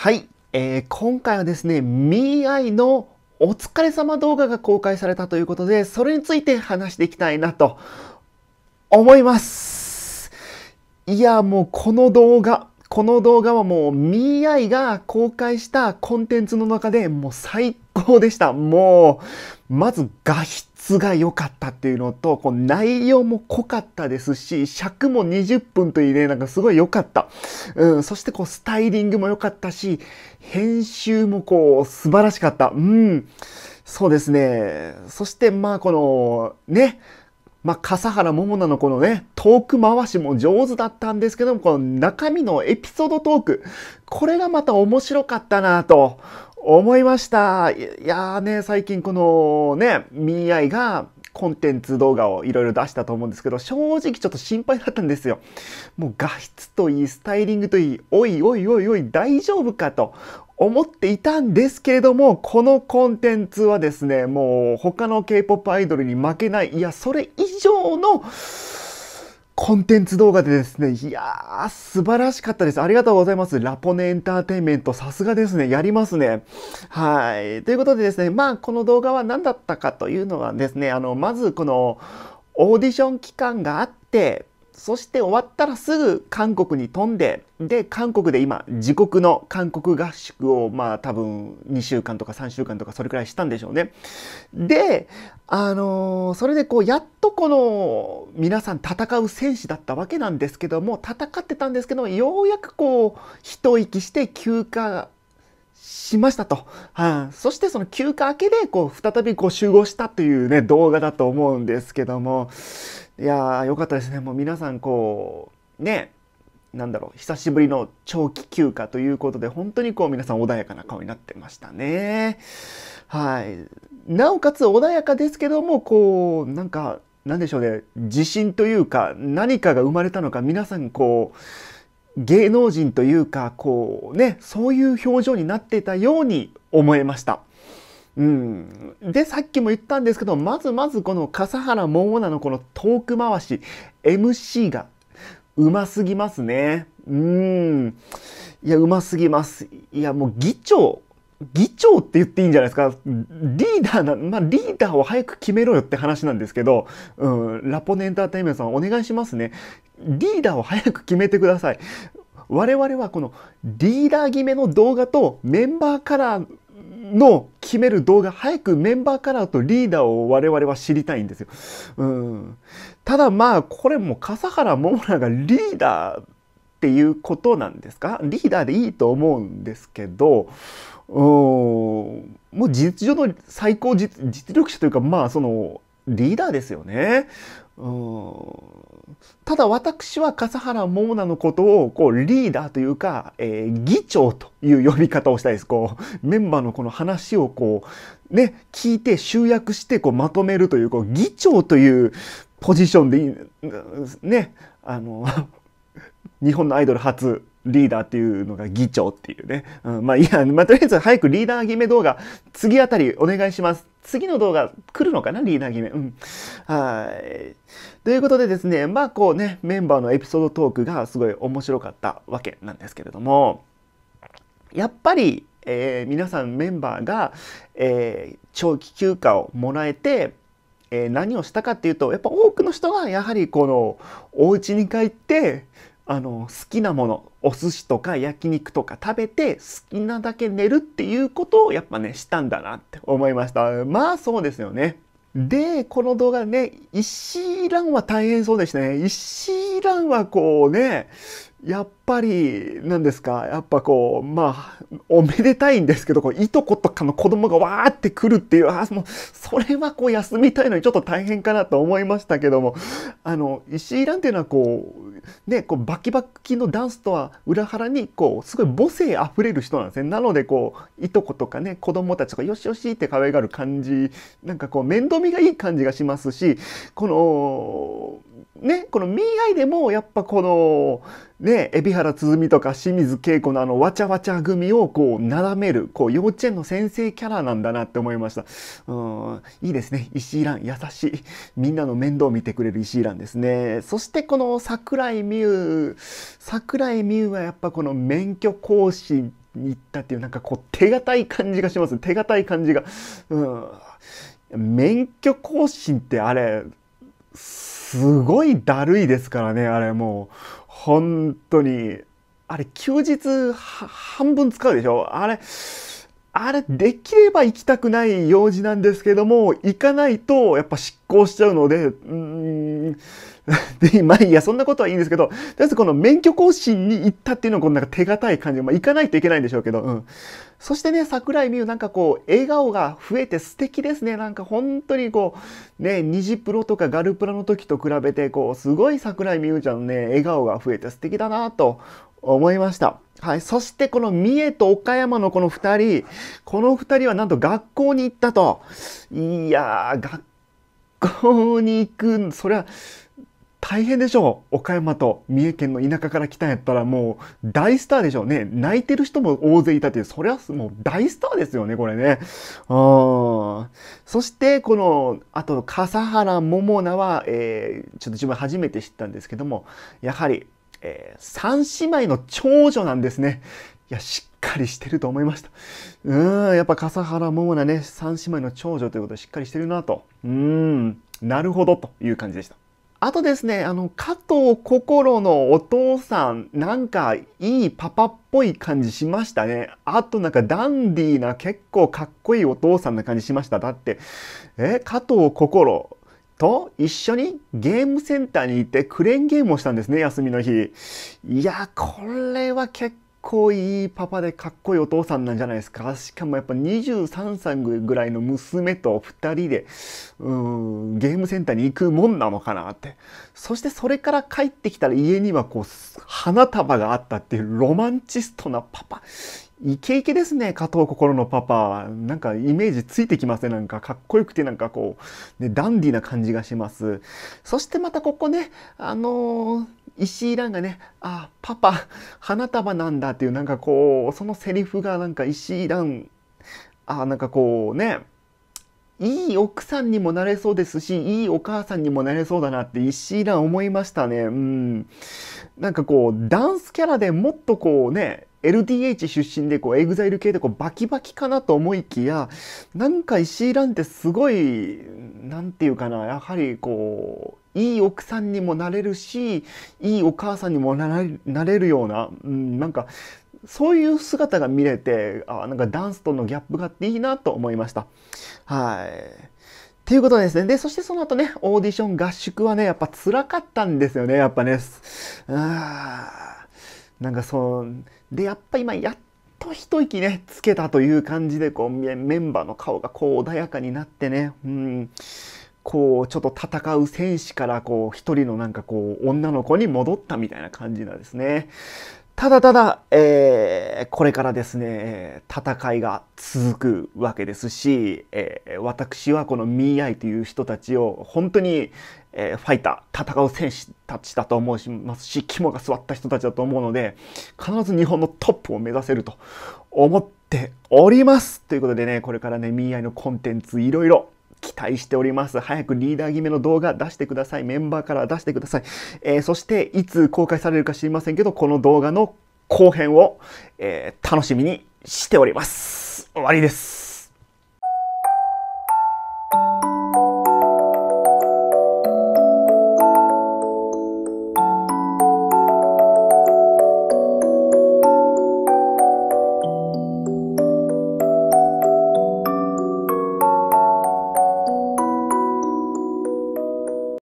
はい、えー、今回はですね、m ア i のお疲れ様動画が公開されたということで、それについて話していきたいなと思います。いや、もうこの動画、この動画はもう MII が公開したコンテンツの中でもう最高でした。もう、まず画質が良かったっていうのと、こう内容も濃かったですし、尺も20分というね、なんかすごい良かった。うん、そしてこうスタイリングも良かったし、編集もこう素晴らしかった。うん。そうですね。そしてまあこの、ね、まあ、笠原桃奈のこのね、トーク回しも上手だったんですけども、この中身のエピソードトーク、これがまた面白かったなと思いました。いやーね、最近このね、ーアいがコンテンツ動画をいろいろ出したと思うんですけど、正直ちょっと心配だったんですよ。もう画質といい、スタイリングといい、おいおいおいおい、大丈夫かと思っていたんですけれども、このコンテンツはですね、もう他の K-POP アイドルに負けない、いや、それ以上の、コンテンツ動画でですね、いやー、素晴らしかったです。ありがとうございます。ラポネエンターテインメント、さすがですね。やりますね。はい。ということでですね、まあ、この動画は何だったかというのはですね、あの、まずこの、オーディション期間があって、そして終わったらすぐ韓国に飛んで、で、韓国で今、自国の韓国合宿を、まあ多分2週間とか3週間とかそれくらいしたんでしょうね。で、あのー、それでこう、やっとこの、皆さん戦う戦士だったわけなんですけども、戦ってたんですけども、ようやくこう、一息して休暇しましたと。はい、そしてその休暇明けで、こう、再びこう集合したというね、動画だと思うんですけども、いやー、よかったですね。もう皆さん、こう、ね、なんだろう、久しぶりの長期休暇ということで、本当にこう皆さん穏やかな顔になってましたね。はい。なおかつ穏やかですけども、こう、なんか、なんでしょうね、自信というか、何かが生まれたのか、皆さんこう、芸能人というかこうねそういう表情になっていたように思えました。うん、でさっきも言ったんですけどまずまずこの笠原桃奈のこのトーク回し MC がうますぎますね。うんいやうますぎます。いやもう議長議長って言っていいんじゃないですかリーダーな、まあ、リーダーを早く決めろよって話なんですけど、うん、ラポネエンターテインメントさんお願いしますね。リーダーを早く決めてください。我々はこのリーダー決めの動画とメンバーカラーの決める動画、早くメンバーカラーとリーダーを我々は知りたいんですよ。うん。ただまあ、これも笠原桃奈がリーダーっていうことなんですかリーダーでいいと思うんですけど、うん、もう事実上の最高実力者というか、まあそのリーダーですよね。ただ私は笠原桃奈のことをこうリーダーというか、えー、議長という呼び方をしたいです。こうメンバーのこの話をこうね、聞いて集約してこうまとめるというこう議長というポジションでいい、ね、あの 日本のアイドル初リーダーっていうのが議長っていうね。うん、まあいや、まあ、とりあえず早くリーダー決め動画次あたりお願いします。次の動画来るのかなリーダー決め。うん。はい。ということでですね、まあこうね、メンバーのエピソードトークがすごい面白かったわけなんですけれども、やっぱり、えー、皆さんメンバーが、えー、長期休暇をもらえて、えー、何をしたかっていうとやっぱ多くの人がやはりこのお家に帰ってあの好きなものお寿司とか焼肉とか食べて好きなだけ寝るっていうことをやっぱねしたんだなって思いましたまあそうですよねでこの動画ね石井ランは大変そうでしたね石井ランはこうねやっぱり、何ですか、やっぱこう、まあ、おめでたいんですけど、こういとことかの子供がわーって来るっていう、あもう、それはこう休みたいのにちょっと大変かなと思いましたけども、あの、石井蘭っていうのはこう、ね、こうバキバキのダンスとは裏腹に、こう、すごい母性あふれる人なんですね。なので、こう、いとことかね、子供たちがよしよしって可愛がる感じ、なんかこう、面倒見がいい感じがしますし、この、ね、この「ミーアイ」でもやっぱこのね海老原つづみとか清水恵子のあのわちゃわちゃ組をこうなだめるこう幼稚園の先生キャラなんだなって思いましたうんいいですね石井蘭優しいみんなの面倒を見てくれる石井蘭ですねそしてこの桜井美優桜井美優はやっぱこの免許更新に行ったっていうなんかこう手堅い感じがします手堅い感じがうん免許更新ってあれすすごいだるいですからね、あれもう。本当に。あれ、休日半分使うでしょあれ、あれ、できれば行きたくない用事なんですけども、行かないとやっぱ失効しちゃうので、うん、で、まあいいや、そんなことはいいんですけど、とりあえずこの免許更新に行ったっていうのは、このなんか手堅い感じ、まあ行かないといけないんでしょうけど、うん。そしてね、桜井美優なんかこう、笑顔が増えて素敵ですね。なんか本当にこう、ね、虹プロとかガルプラの時と比べて、こう、すごい桜井美優ちゃんのね、笑顔が増えて素敵だなと思いました。はい。そしてこの三重と岡山のこの二人、この二人はなんと学校に行ったと。いやー、学校に行く、それは、大変でしょう。岡山と三重県の田舎から来たんやったらもう大スターでしょうね。泣いてる人も大勢いたっていう、そりゃもう大スターですよね、これね。うん。そして、この、あと、笠原桃菜は、えー、ちょっと自分初めて知ったんですけども、やはり、えー、三姉妹の長女なんですね。いや、しっかりしてると思いました。うん、やっぱ笠原桃菜ね、三姉妹の長女ということでしっかりしてるなと。うん、なるほどという感じでした。あとですね、あの、加藤心のお父さん、なんかいいパパっぽい感じしましたね。あとなんかダンディーな結構かっこいいお父さんな感じしました。だって、え、加藤心と一緒にゲームセンターに行ってクレーンゲームをしたんですね、休みの日。いや、これは結こいいパパでかっこいいお父さんなんじゃないですか。しかもやっぱ23歳ぐらいの娘と2人で、うん、ゲームセンターに行くもんなのかなって。そしてそれから帰ってきたら家にはこう、花束があったっていうロマンチストなパパ。イケイケですね、加藤心のパパ。なんかイメージついてきますね。なんかかっこよくてなんかこう、ね、ダンディーな感じがします。そしてまたここね、あのー、石井蘭がね、あ、パパ、花束なんだっていうなんかこう、そのセリフがなんか石井蘭、あ、なんかこうね、いい奥さんにもなれそうですし、いいお母さんにもなれそうだなって石井蘭思いましたね。うん。なんかこう、ダンスキャラでもっとこうね、LDH 出身でこうエグザイル系でこうバキバキかなと思いきやなんか石井蘭ってすごい何て言うかなやはりこういい奥さんにもなれるしいいお母さんにもなれるような、うん、なんかそういう姿が見れてあなんかダンスとのギャップがあっていいなと思いました。はいっていうことですね。で、そしてその後ね、オーディション合宿はね、やっぱ辛かったんですよね、やっぱね。あーなんかそうでやっぱ今やっと一息ねつけたという感じでこうメンバーの顔がこう穏やかになってねうんこうちょっと戦う戦士からこう一人のなんかこう女の子に戻ったみたいな感じなんですね。ただただ、えー、これからですね戦いが続くわけですし、えー、私はこのミーアイという人たちを本当に、えー、ファイター、戦う選手たちだと思いますし、肝が据わった人たちだと思うので、必ず日本のトップを目指せると思っております。ということでね、これからね、ミーアイのコンテンツいろいろ期待しております。早くリーダー決めの動画出してください。メンバーから出してください。えー、そして、いつ公開されるか知りませんけど、この動画の後編を、えー、楽しみにしております。終わりです。